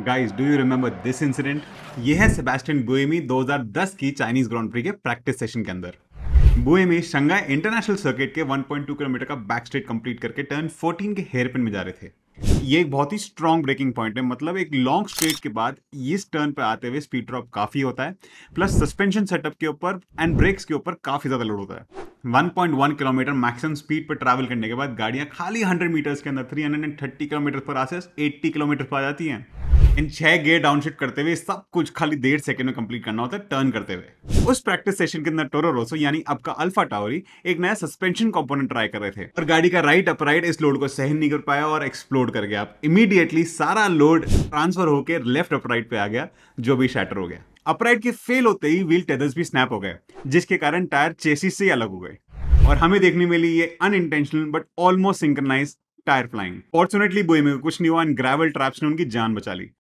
guys do you remember this incident यह है Sebastian Buemi 2010 की चाइनीज ग्रांड प्री के प्रैक्टिस सेशन के अंदर बुएमी शंघाई इंटरनेशनल सर्किट के 1.2 किलोमीटर का बैक स्ट्रेट कंप्लीट करके टर्न 14 के हेयर पिन में जा रहे थे ये एक बहुत ही स्ट्रॉन्ग ब्रेकिंग पॉइंट है मतलब एक लॉन्ग स्ट्रेट के बाद इस टर्न पर आते हुए स्पीड ड्रॉप काफी होता है प्लस सस्पेंशन सेटअप के ऊपर एंड ब्रेक्स के ऊपर काफी ज्यादा लोड होता है 1.1 किलोमीटर मैक्सिमम स्पीड पर ट्रैवल करने के बाद गाड़ियां खाली 100 मीटर्स के अंदर 330 किलोमीटर पर आसेस 80 किलोमीटर पर आ जाती हैं इन छह गेयर डाउनशिफ्ट करते हुए सब कुछ खाली डेढ़ सेकंड में कंप्लीट करना होता है टर्न करते हुए उस प्रैक्टिस सेशन के अंदर टोरो रोसो यानी आपका अल्फा टावरी एक नया सस्पेंशन कंपोनेंट ट्राई कर रहे थे और गाड़ी का राइट अपराइट इस लोड को सहन नहीं कर पाया और एक्सप्लोर कर गया इमीडिएटली सारा लोड ट्रांसफर होकर लेफ्ट अपराइट पे आ गया जो भी शैटर हो गया अपराइट के फेल होते ही व्हील टेदर्स भी स्नैप हो गए जिसके कारण टायर चेसिस से अलग हो गए और हमें देखने मिली ये unintentional but almost synchronised tyre flying fortunately बोई में कुछ नहीं हुआ एंड ग्रेवल ट्रैप्स ने उनकी जान बचा ली